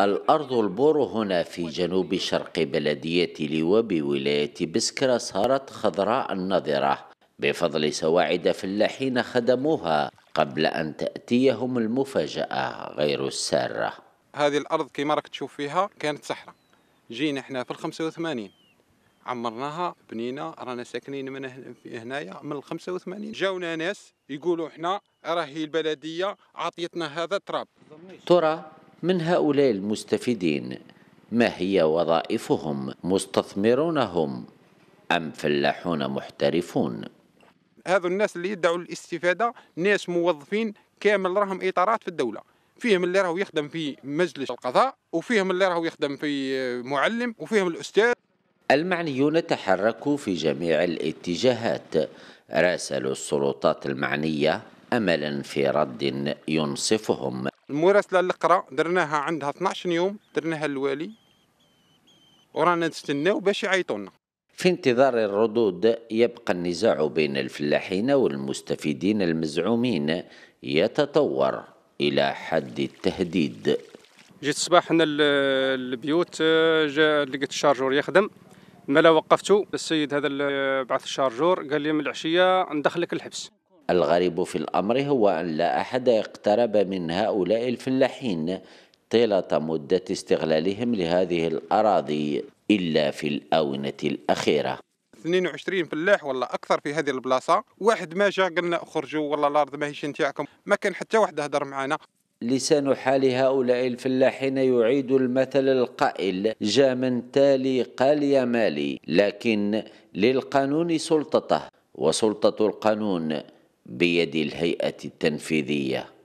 الأرض البور هنا في جنوب شرق بلدية لوا بولاية بسكرة صارت خضراء نظرة بفضل سواعد فلاحين خدموها قبل أن تأتيهم المفاجأة غير السارة هذه الأرض كما راك تشوف فيها كانت صحراء جينا احنا في الخمسة وثمانين عمرناها بنينا رانا ساكنين من هنايا من ال 85 جاونا ناس يقولوا احنا راهي البلديه عطيتنا هذا التراب ترى من هؤلاء المستفيدين ما هي وظائفهم مستثمرون هم أم فلاحون محترفون هذو الناس اللي يدعوا الاستفادة ناس موظفين كامل راهم إطارات في الدولة فيهم اللي راهو يخدم في مجلس القضاء وفيهم اللي راهو يخدم في معلم وفيهم الأستاذ المعنيون تحركوا في جميع الاتجاهات راسلوا السلطات المعنية أملا في رد ينصفهم المراسله قرا درناها عندها 12 يوم درناها للوالي ورانا نستناو باش يعيطونا في انتظار الردود يبقى النزاع بين الفلاحين والمستفيدين المزعومين يتطور الى حد التهديد جيت الصباح هنا البيوت جا لقيت الشارجور يخدم ما لا وقفته السيد هذا بعث الشارجور قال لي من العشيه ندخلك الحبس الغريب في الأمر هو أن لا أحد اقترب من هؤلاء الفلاحين طيلة مدة استغلالهم لهذه الأراضي إلا في الآونة الأخيرة 22 فلاح ولا اكثر في هذه البلاصه واحد ما جا قلنا اخرجوا والله الارض ماهيش نتاعكم ما كان حتى واحد هدر معنا لسان حال هؤلاء الفلاحين يعيد المثل القائل جا من تالي قال يا مالي لكن للقانون سلطته وسلطه القانون بيد الهيئة التنفيذية